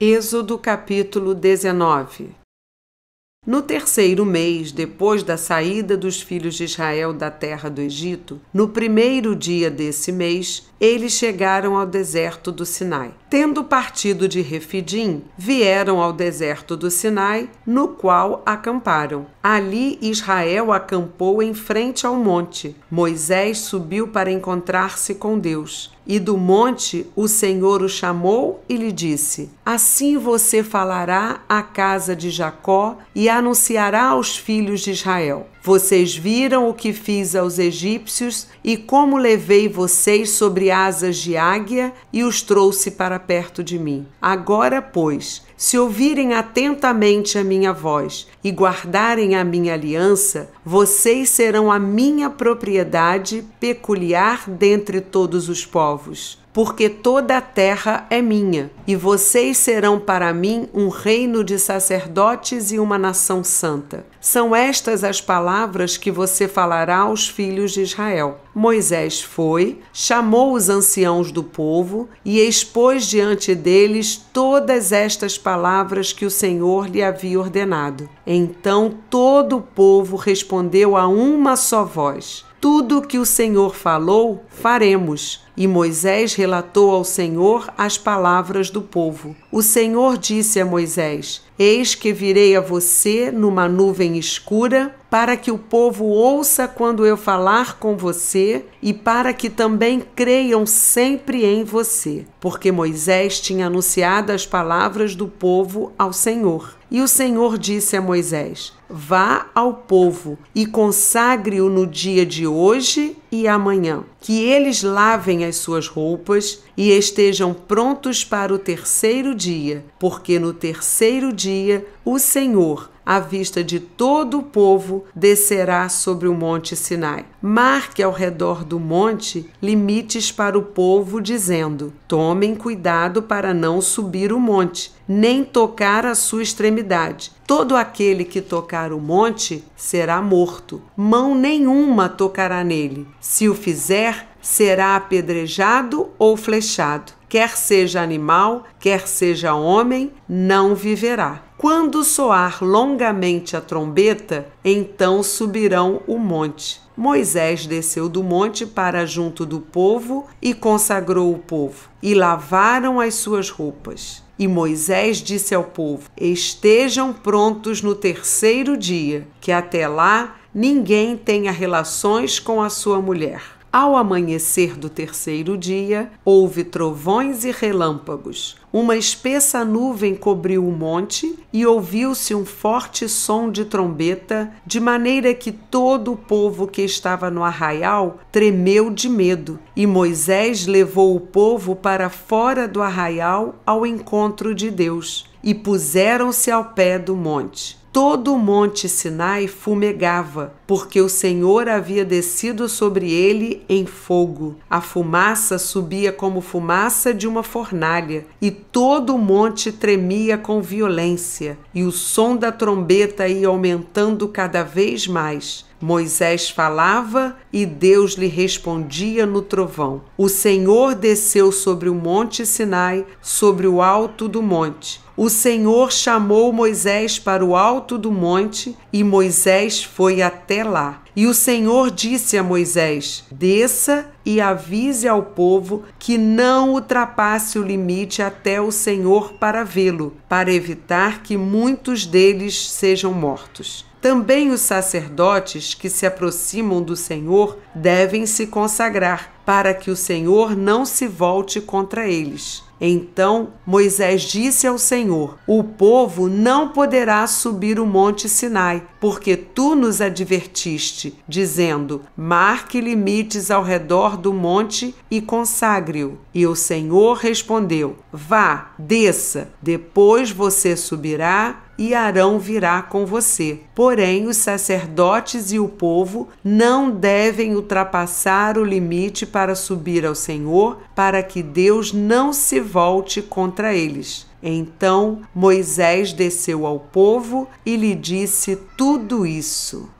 Êxodo capítulo 19 No terceiro mês, depois da saída dos filhos de Israel da terra do Egito, no primeiro dia desse mês, eles chegaram ao deserto do Sinai. Tendo partido de Refidim, vieram ao deserto do Sinai, no qual acamparam. Ali Israel acampou em frente ao monte. Moisés subiu para encontrar-se com Deus. E do monte o Senhor o chamou e lhe disse: Assim você falará à casa de Jacó e anunciará aos filhos de Israel. Vocês viram o que fiz aos egípcios e como levei vocês sobre asas de águia e os trouxe para perto de mim. Agora, pois, se ouvirem atentamente a minha voz e guardarem a minha aliança, vocês serão a minha propriedade peculiar dentre todos os povos porque toda a terra é minha, e vocês serão para mim um reino de sacerdotes e uma nação santa. São estas as palavras que você falará aos filhos de Israel. Moisés foi, chamou os anciãos do povo e expôs diante deles todas estas palavras que o Senhor lhe havia ordenado. Então todo o povo respondeu a uma só voz: Tudo o que o Senhor falou, faremos. E Moisés relatou ao Senhor as palavras do povo. O Senhor disse a Moisés: Eis que virei a você numa nuvem escura para que o povo ouça quando eu falar com você e para que também creiam sempre em você, porque Moisés tinha anunciado as palavras do povo ao Senhor. E o Senhor disse a Moisés: Vá ao povo e consagre-o no dia de hoje e amanhã. Que eles lavem as suas roupas e estejam prontos para o terceiro dia, porque no terceiro dia o Senhor, à vista de todo o povo, descerá sobre o Monte Sinai. Marque ao redor do monte limites para o povo, dizendo: Tomem cuidado para não subir o monte, nem tocar a sua extremidade. Todo aquele que tocar o monte será morto. Mão nenhuma tocará nele. Se o fizer, será apedrejado ou flechado. Quer seja animal, quer seja homem, não viverá. Quando soar longamente a trombeta, então subirão o monte. Moisés desceu do monte para junto do povo e consagrou o povo, e lavaram as suas roupas. E Moisés disse ao povo: Estejam prontos no terceiro dia, que até lá ninguém tenha relações com a sua mulher. Ao amanhecer do terceiro dia, houve trovões e relâmpagos uma espessa nuvem cobriu o monte e ouviu-se um forte som de trombeta, de maneira que todo o povo que estava no arraial tremeu de medo. E Moisés levou o povo para fora do arraial ao encontro de Deus, e puseram-se ao pé do monte. Todo o monte Sinai fumegava, porque o Senhor havia descido sobre ele em fogo. A fumaça subia como fumaça de uma fornalha, e todo o monte tremia com violência, e o som da trombeta ia aumentando cada vez mais. Moisés falava e Deus lhe respondia no trovão. O Senhor desceu sobre o monte Sinai, sobre o alto do monte o Senhor chamou Moisés para o alto do monte e Moisés foi até lá. E o Senhor disse a Moisés: Desça e avise ao povo que não ultrapasse o limite até o Senhor para vê-lo, para evitar que muitos deles sejam mortos. Também os sacerdotes que se aproximam do Senhor devem se consagrar para que o Senhor não se volte contra eles. Então Moisés disse ao Senhor: O povo não poderá subir o monte Sinai, porque tu nos advertiste, dizendo: Marque limites ao redor do monte e consagre-o. E o Senhor respondeu: Vá, desça, depois você subirá e Arão virá com você. Porém, os sacerdotes e o povo não devem ultrapassar o limite para subir ao Senhor, para que Deus não se volte contra eles. Então Moisés desceu ao povo e lhe disse tudo isso.